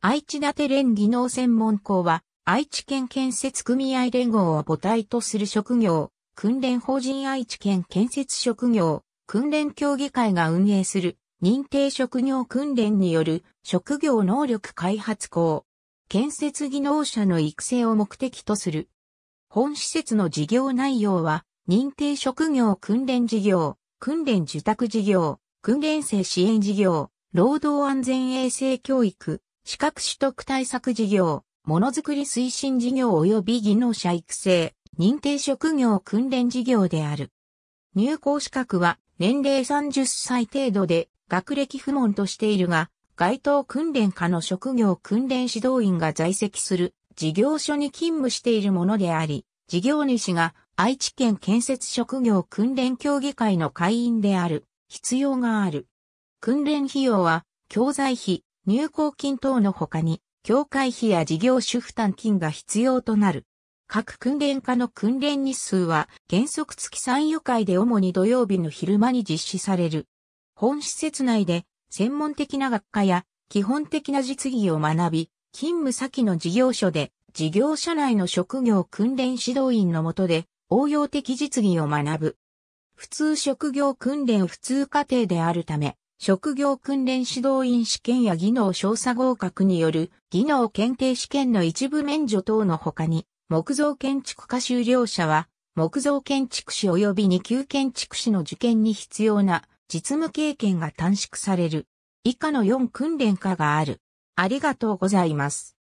愛知立連技能専門校は、愛知県建設組合連合を母体とする職業、訓練法人愛知県建設職業、訓練協議会が運営する、認定職業訓練による職業能力開発校、建設技能者の育成を目的とする。本施設の事業内容は、認定職業訓練事業、訓練受託事業、訓練生支援事業、労働安全衛生教育、資格取得対策事業、ものづくり推進事業及び技能者育成、認定職業訓練事業である。入校資格は年齢30歳程度で学歴不問としているが、該当訓練課の職業訓練指導員が在籍する事業所に勤務しているものであり、事業主が愛知県建設職業訓練協議会の会員である必要がある。訓練費用は教材費、入港金等の他に、教会費や事業主負担金が必要となる。各訓練課の訓練日数は原則月参与会で主に土曜日の昼間に実施される。本施設内で専門的な学科や基本的な実技を学び、勤務先の事業所で事業者内の職業訓練指導員の下で応用的実技を学ぶ。普通職業訓練普通課程であるため、職業訓練指導員試験や技能調査合格による技能検定試験の一部免除等の他に、木造建築家修了者は、木造建築士及び二級建築士の受験に必要な実務経験が短縮される。以下の4訓練科がある。ありがとうございます。